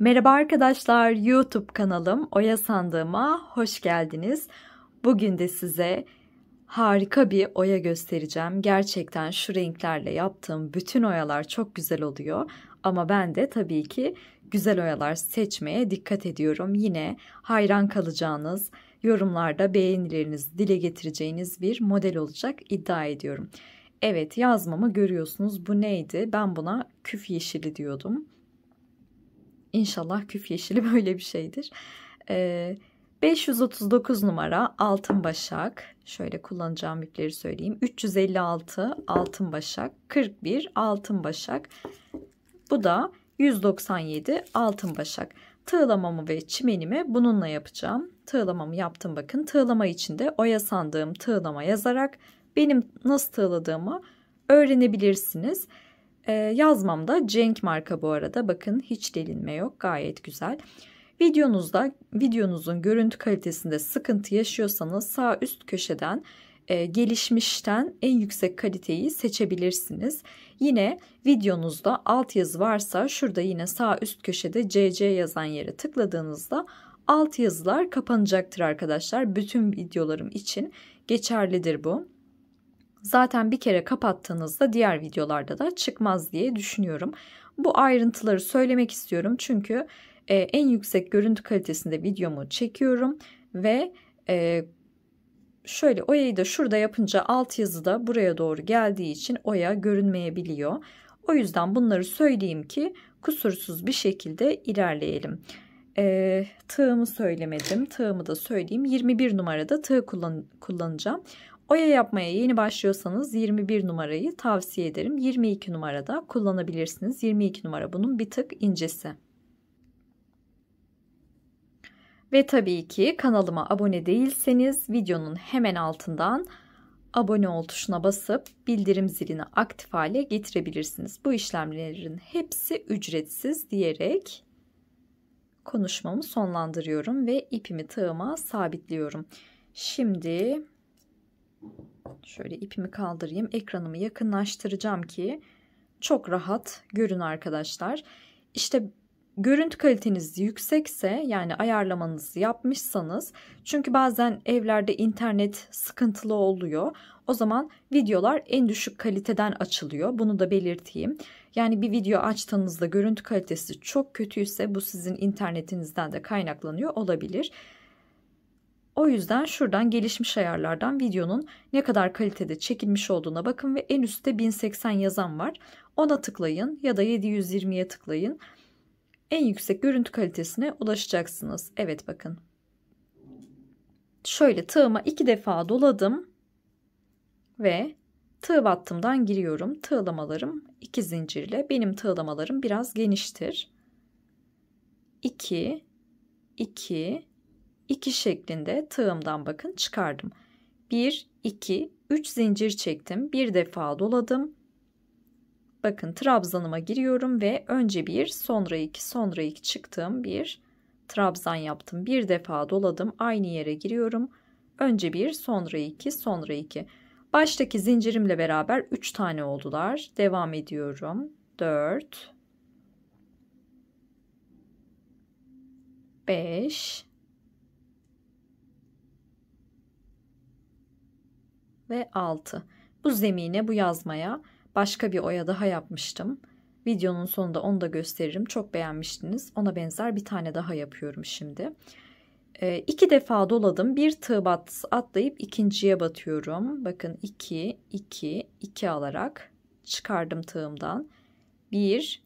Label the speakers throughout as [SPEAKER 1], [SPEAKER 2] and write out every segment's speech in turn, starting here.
[SPEAKER 1] Merhaba arkadaşlar, YouTube kanalım Oya Sandığıma hoş geldiniz. Bugün de size harika bir oya göstereceğim. Gerçekten şu renklerle yaptığım bütün oyalar çok güzel oluyor. Ama ben de tabii ki güzel oyalar seçmeye dikkat ediyorum. Yine hayran kalacağınız, yorumlarda beğenilerinizi dile getireceğiniz bir model olacak iddia ediyorum. Evet yazmamı görüyorsunuz. Bu neydi? Ben buna küf yeşili diyordum İnşallah küf yeşili böyle bir şeydir. E, ee, 539 numara altın başak. Şöyle kullanacağım ipleri söyleyeyim. 356 altın başak. 41 altın başak. Bu da 197 altın başak. Tığlamamı ve çimenimi bununla yapacağım. Tığlamamı yaptım bakın. Tığlama içinde oya sandığım tığlama yazarak benim nasıl tığladığımı öğrenebilirsiniz. Ee, yazmam da Cenk marka bu arada. Bakın hiç delinme yok. Gayet güzel. Videonuzda videonuzun görüntü kalitesinde sıkıntı yaşıyorsanız sağ üst köşeden e, gelişmişten en yüksek kaliteyi seçebilirsiniz. Yine videonuzda altyazı varsa şurada yine sağ üst köşede CC yazan yere tıkladığınızda altyazılar kapanacaktır arkadaşlar. Bütün videolarım için geçerlidir bu. Zaten bir kere kapattığınızda diğer videolarda da çıkmaz diye düşünüyorum. Bu ayrıntıları söylemek istiyorum çünkü e, en yüksek görüntü kalitesinde videomu çekiyorum ve e, şöyle oyayı da şurada yapınca alt yazı da buraya doğru geldiği için oya görünmeyebiliyor. O yüzden bunları söyleyeyim ki kusursuz bir şekilde ilerleyelim. E, tığımı söylemedim. Tığımı da söyleyeyim. 21 numarada tığ kullan kullanacağım. Oya yapmaya yeni başlıyorsanız 21 numarayı tavsiye ederim. 22 numarada kullanabilirsiniz. 22 numara bunun bir tık incesi. Ve tabii ki kanalıma abone değilseniz videonun hemen altından abone ol tuşuna basıp bildirim zilini aktif hale getirebilirsiniz. Bu işlemlerin hepsi ücretsiz diyerek konuşmamı sonlandırıyorum ve ipimi tığıma sabitliyorum. Şimdi Şöyle ipimi kaldırayım. Ekranımı yakınlaştıracağım ki çok rahat görün arkadaşlar. İşte görüntü kaliteniz yüksekse yani ayarlamanızı yapmışsanız çünkü bazen evlerde internet sıkıntılı oluyor. O zaman videolar en düşük kaliteden açılıyor. Bunu da belirteyim. Yani bir video açtığınızda görüntü kalitesi çok kötüyse bu sizin internetinizden de kaynaklanıyor olabilir. O yüzden şuradan gelişmiş ayarlardan videonun ne kadar kalitede çekilmiş olduğuna bakın ve en üstte 1080 yazan var. Ona tıklayın ya da 720'ye tıklayın. En yüksek görüntü kalitesine ulaşacaksınız. Evet bakın. Şöyle tığıma iki defa doladım ve tığ battımdan giriyorum. Tığlamalarım iki zincirle. Benim tığlamalarım biraz geniştir. 2 2 2 şeklinde tığımdan bakın çıkardım. 1, 2, 3 zincir çektim. Bir defa doladım. Bakın trabzanıma giriyorum ve önce bir, sonra iki, sonra iki çıktım. Bir trabzan yaptım. Bir defa doladım. Aynı yere giriyorum. Önce bir, sonra iki, sonra iki. Baştaki zincirimle beraber 3 tane oldular. Devam ediyorum. 4 5 ve 6. Bu zemine, bu yazmaya başka bir oya daha yapmıştım. Videonun sonunda onu da gösteririm. Çok beğenmiştiniz. Ona benzer bir tane daha yapıyorum şimdi. E, iki defa doladım. Bir tığ bat atlayıp ikinciye batıyorum. Bakın 2, 2, 2 alarak çıkardım tığımdan. 1,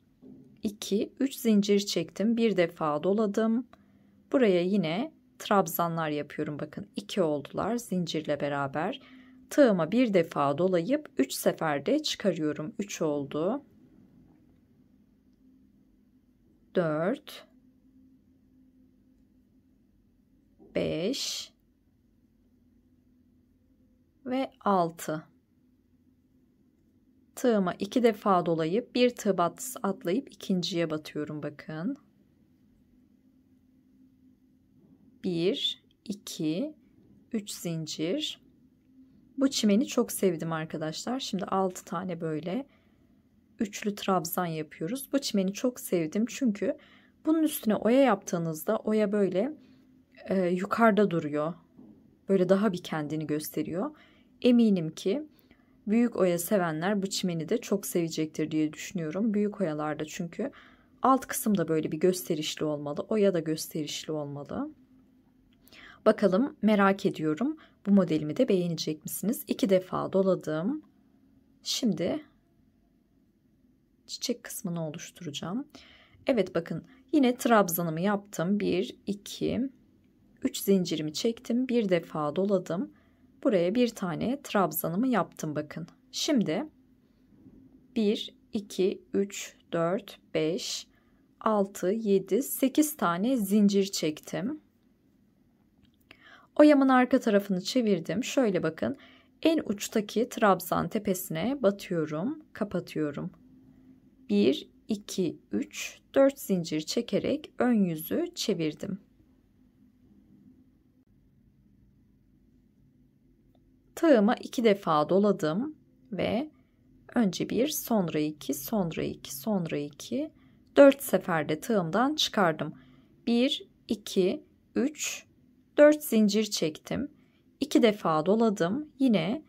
[SPEAKER 1] 2, 3 zincir çektim. Bir defa doladım. Buraya yine trabzanlar yapıyorum. Bakın 2 oldular zincirle beraber tığıma bir defa dolayıp 3 seferde çıkarıyorum. 3 oldu. 4 5 ve 6 tığıma iki defa dolayıp bir tığ battısı atlayıp ikinciye batıyorum bakın. 1 2 3 zincir bu çimeni çok sevdim arkadaşlar. Şimdi 6 tane böyle üçlü trabzan yapıyoruz. Bu çimeni çok sevdim çünkü bunun üstüne oya yaptığınızda oya böyle e, yukarıda duruyor. Böyle daha bir kendini gösteriyor. Eminim ki büyük oya sevenler bu çimeni de çok sevecektir diye düşünüyorum. Büyük oyalarda çünkü alt kısım da böyle bir gösterişli olmalı. Oya da gösterişli olmalı. Bakalım merak ediyorum. Bu modelimi de beğenecek misiniz? İki defa doladım. Şimdi çiçek kısmını oluşturacağım. Evet bakın yine trabzanımı yaptım. 1, 2, 3 zincirimi çektim. Bir defa doladım. Buraya bir tane trabzanımı yaptım bakın. Şimdi 1, 2, 3, 4, 5, 6, 7, 8 tane zincir çektim. O arka tarafını çevirdim. Şöyle bakın. En uçtaki trabzan tepesine batıyorum, kapatıyorum. 1, 2, 3, 4 zincir çekerek ön yüzü çevirdim. Tığıma iki defa doladım ve önce bir, sonra iki, sonra iki, sonra iki, 4 seferde tığımdan çıkardım. 1, 2, 3, 4 zincir çektim. 2 defa doladım. Yine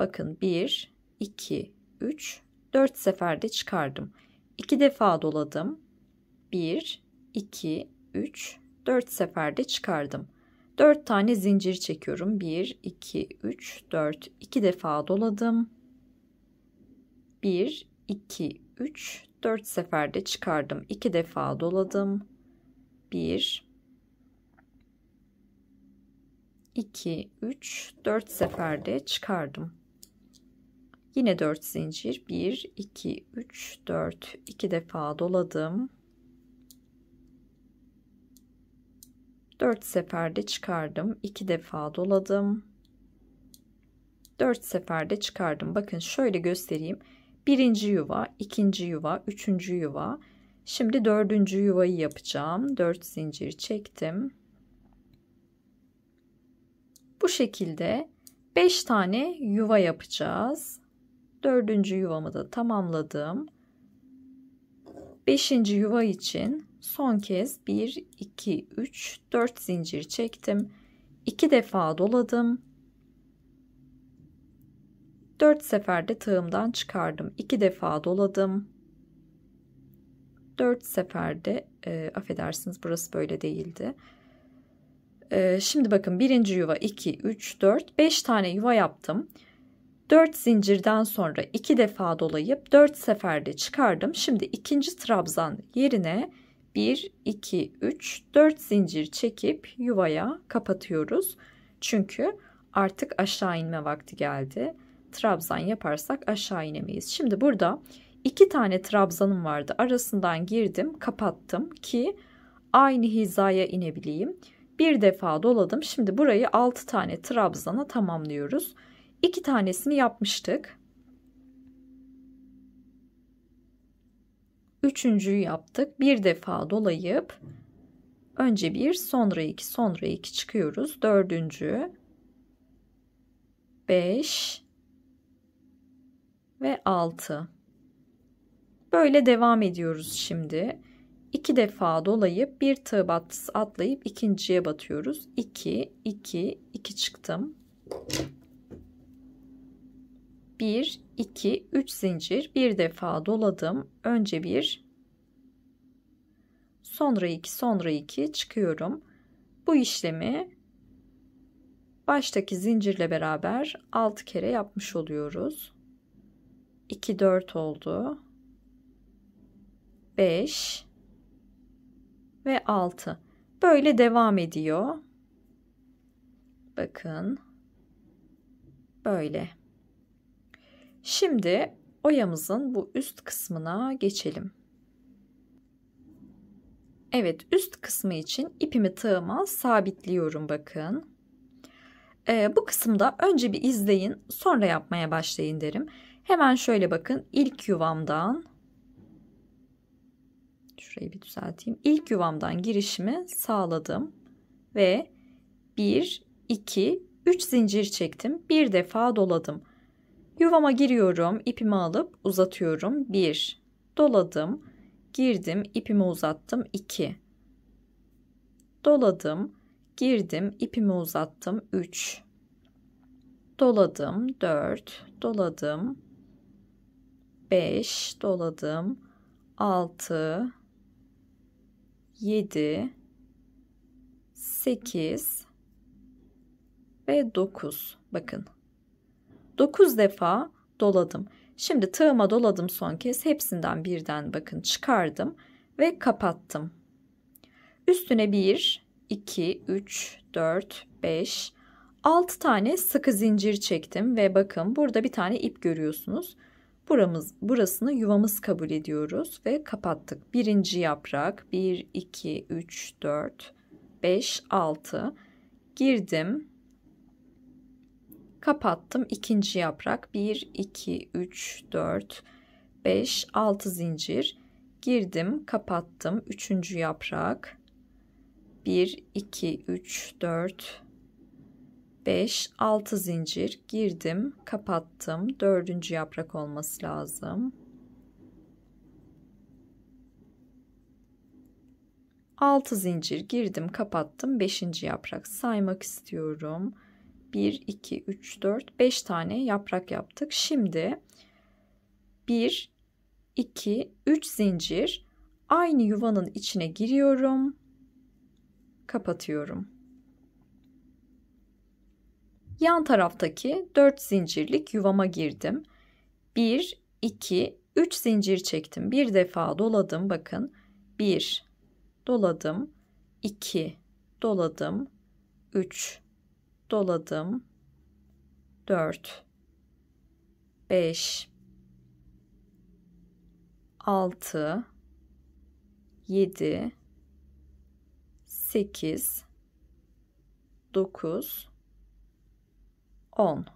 [SPEAKER 1] bakın 1, 2, 3, 4 seferde çıkardım. 2 defa doladım. 1, 2, 3, 4 seferde çıkardım. 4 tane zincir çekiyorum. 1, 2, 3, 4, 2 defa doladım. 1, 2, 3, 4 seferde çıkardım. 2 defa doladım. 1, 2, 3, 4 seferde çıkardım. Yine 4 zincir. 1, 2, 3, 4. 2 defa doladım. 4 seferde çıkardım. 2 defa doladım. 4 seferde çıkardım. Bakın şöyle göstereyim. Birinci yuva, ikinci yuva, üçüncü yuva. Şimdi dördüncü yuvayı yapacağım. 4 zincir çektim. Bu şekilde 5 tane yuva yapacağız. Dördüncü yuvamı da tamamladım. Beşinci yuva için son kez 1, 2, 3, 4 zincir çektim. 2 defa doladım. 4 seferde tığımdan çıkardım. 2 defa doladım. 4 seferde e, affedersiniz burası böyle değildi. Ee, şimdi bakın birinci yuva 2, 3, 4, 5 tane yuva yaptım. 4 zincirden sonra 2 defa dolayıp 4 seferde çıkardım. Şimdi ikinci trabzan yerine 1, 2, 3, 4 zincir çekip yuvaya kapatıyoruz. Çünkü artık aşağı inme vakti geldi. Trabzan yaparsak aşağı inemeyiz. Şimdi burada iki tane trabzanım vardı. Arasından girdim, kapattım ki aynı hizaya inebileyim. Bir defa doladım. Şimdi burayı 6 tane trabzana tamamlıyoruz. 2 tanesini yapmıştık. Üçüncüyü yaptık. Bir defa dolayıp önce bir sonra iki sonra iki çıkıyoruz. Dördüncü. Beş. Ve altı. Böyle devam ediyoruz şimdi. 2 defa dolayıp bir tığ batısı atlayıp ikinciye batıyoruz. 2, 2, 2 çıktım. 1, 2, 3 zincir bir defa doladım. Önce bir, sonra iki, sonra iki çıkıyorum. Bu işlemi baştaki zincirle beraber 6 kere yapmış oluyoruz. 2, 4 oldu. 5, ve 6. Böyle devam ediyor. Bakın. Böyle. Şimdi oyamızın bu üst kısmına geçelim. Evet üst kısmı için ipimi tığıma sabitliyorum bakın. Ee, bu kısımda önce bir izleyin sonra yapmaya başlayın derim. Hemen şöyle bakın ilk yuvamdan Şurayı bir düzelteyim. İlk yuvamdan girişimi sağladım ve 1, 2, 3 zincir çektim. Bir defa doladım. Yuvama giriyorum, ipimi alıp uzatıyorum. 1, doladım, girdim, ipimi uzattım. 2, doladım, girdim, ipimi uzattım. 3, doladım, 4, doladım, 5 doladım 6 7 8 ve 9. Bakın. 9 defa doladım. Şimdi tığıma doladım son kez. Hepsinden birden bakın çıkardım ve kapattım. Üstüne 1, 2, 3, 4, 5, 6 tane sıkı zincir çektim ve bakın burada bir tane ip görüyorsunuz. Buramız, burasını yuvamız kabul ediyoruz ve kapattık. Birinci yaprak 1, 2, 3, 4, 5, 6 girdim. Kapattım. ikinci yaprak 1, 2, 3, 4, 5, 6 zincir girdim. Kapattım. Üçüncü yaprak 1, 2, 3, 4, 5 6 zincir girdim kapattım dördüncü yaprak olması lazım 6 zincir girdim kapattım 5. yaprak saymak istiyorum 1 2 3 4 5 tane yaprak yaptık şimdi 1 2 3 zincir aynı yuvanın içine giriyorum kapatıyorum yan taraftaki 4 zincirlik yuvama girdim. 1, 2, 3 zincir çektim. Bir defa doladım bakın. 1 doladım. 2 doladım. 3 doladım. 4 5 6 7 8 9 10.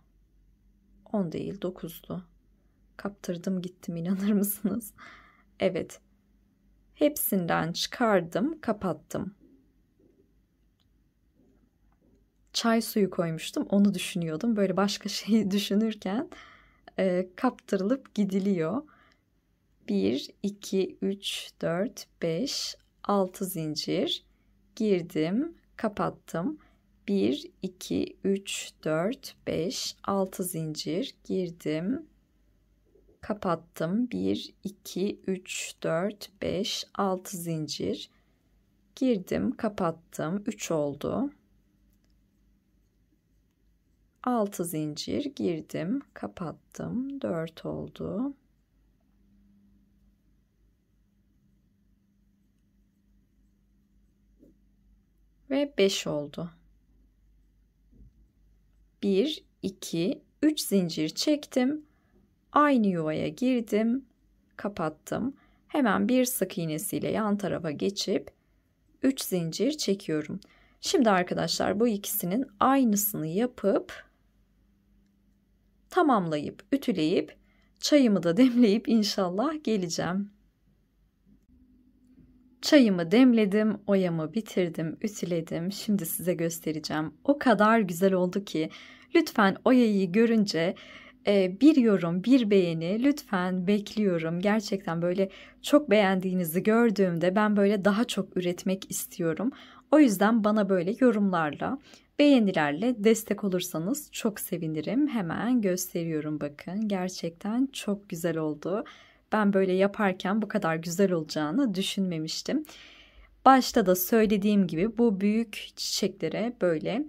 [SPEAKER 1] 10 değil 9'du. Kaptırdım gittim inanır mısınız? Evet. Hepsinden çıkardım, kapattım. Çay suyu koymuştum, onu düşünüyordum. Böyle başka şeyi düşünürken e, kaptırılıp gidiliyor. 1, 2, 3, 4, 5, 6 zincir. Girdim, kapattım. 1, 2, 3, 4, 5, 6 zincir girdim. Kapattım. 1, 2, 3, 4, 5, 6 zincir. Girdim, kapattım. 3 oldu. 6 zincir girdim, kapattım. 4 oldu. Ve 5 oldu. 1, 2, 3 zincir çektim. Aynı yuvaya girdim. Kapattım. Hemen bir sık iğnesiyle yan tarafa geçip 3 zincir çekiyorum. Şimdi arkadaşlar bu ikisinin aynısını yapıp tamamlayıp ütüleyip çayımı da demleyip inşallah geleceğim. Çayımı demledim, oyamı bitirdim, ütüledim. Şimdi size göstereceğim. O kadar güzel oldu ki lütfen oyayı görünce e, bir yorum, bir beğeni lütfen bekliyorum. Gerçekten böyle çok beğendiğinizi gördüğümde ben böyle daha çok üretmek istiyorum. O yüzden bana böyle yorumlarla, beğenilerle destek olursanız çok sevinirim. Hemen gösteriyorum bakın. Gerçekten çok güzel oldu ben böyle yaparken bu kadar güzel olacağını düşünmemiştim. Başta da söylediğim gibi bu büyük çiçeklere böyle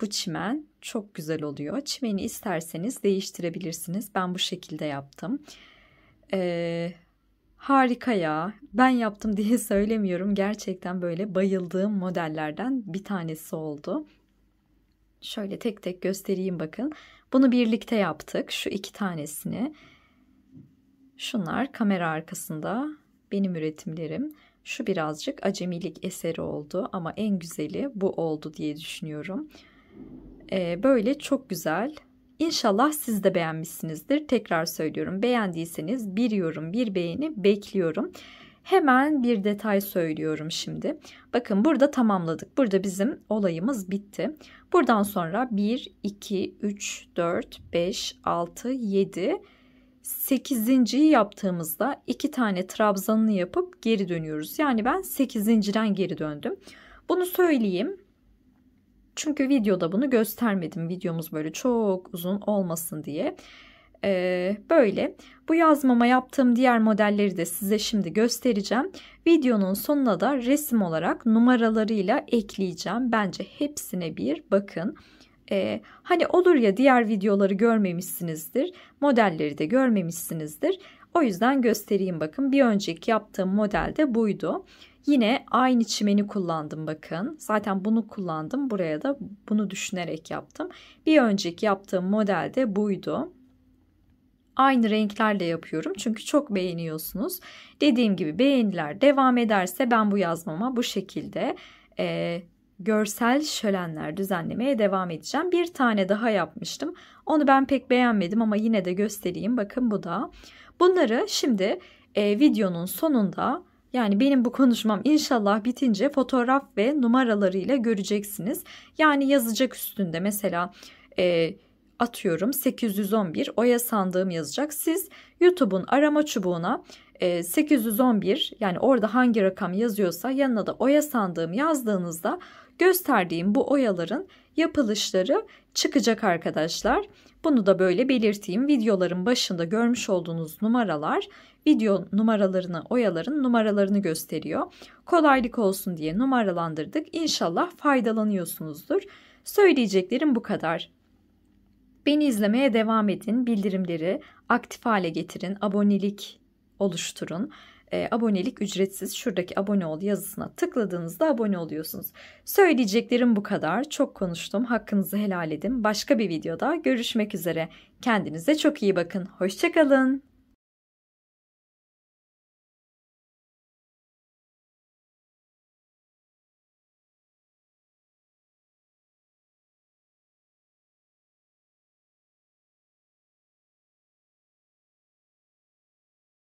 [SPEAKER 1] bu çimen çok güzel oluyor. Çimeni isterseniz değiştirebilirsiniz. Ben bu şekilde yaptım. Ee, harika ya. Ben yaptım diye söylemiyorum. Gerçekten böyle bayıldığım modellerden bir tanesi oldu. Şöyle tek tek göstereyim bakın. Bunu birlikte yaptık. Şu iki tanesini. Şunlar kamera arkasında benim üretimlerim. Şu birazcık acemilik eseri oldu ama en güzeli bu oldu diye düşünüyorum. Ee, böyle çok güzel. İnşallah siz de beğenmişsinizdir. Tekrar söylüyorum beğendiyseniz bir yorum bir beğeni bekliyorum. Hemen bir detay söylüyorum şimdi. Bakın burada tamamladık. Burada bizim olayımız bitti. Buradan sonra 1, 2, 3, 4, 5, 6, 7, 8. yaptığımızda 2 tane trabzanını yapıp geri dönüyoruz. Yani ben 8.'den geri döndüm. Bunu söyleyeyim. Çünkü videoda bunu göstermedim. Videomuz böyle çok uzun olmasın diye. Ee, böyle. Bu yazmama yaptığım diğer modelleri de size şimdi göstereceğim. Videonun sonuna da resim olarak numaralarıyla ekleyeceğim. Bence hepsine bir bakın. Bakın. Ee, hani olur ya diğer videoları görmemişsinizdir, modelleri de görmemişsinizdir. O yüzden göstereyim bakın. Bir önceki yaptığım model de buydu. Yine aynı çimeni kullandım bakın. Zaten bunu kullandım. Buraya da bunu düşünerek yaptım. Bir önceki yaptığım model de buydu. Aynı renklerle yapıyorum çünkü çok beğeniyorsunuz. Dediğim gibi beğeniler devam ederse ben bu yazmama bu şekilde e, görsel şölenler düzenlemeye devam edeceğim. Bir tane daha yapmıştım. Onu ben pek beğenmedim ama yine de göstereyim. Bakın bu da. Bunları şimdi e, videonun sonunda yani benim bu konuşmam inşallah bitince fotoğraf ve numaralarıyla göreceksiniz. Yani yazacak üstünde mesela e, atıyorum 811 oya sandığım yazacak. Siz YouTube'un arama çubuğuna 811 e, yani orada hangi rakam yazıyorsa yanına da oya sandığım yazdığınızda gösterdiğim bu oyaların yapılışları çıkacak arkadaşlar. Bunu da böyle belirteyim. Videoların başında görmüş olduğunuz numaralar video numaralarını, oyaların numaralarını gösteriyor. Kolaylık olsun diye numaralandırdık. İnşallah faydalanıyorsunuzdur. Söyleyeceklerim bu kadar. Beni izlemeye devam edin. Bildirimleri aktif hale getirin. Abonelik oluşturun. E, abonelik ücretsiz. Şuradaki abone ol yazısına tıkladığınızda abone oluyorsunuz. Söyleyeceklerim bu kadar. Çok konuştum. Hakkınızı helal edin. Başka bir videoda görüşmek üzere. Kendinize çok iyi bakın. Hoşçakalın.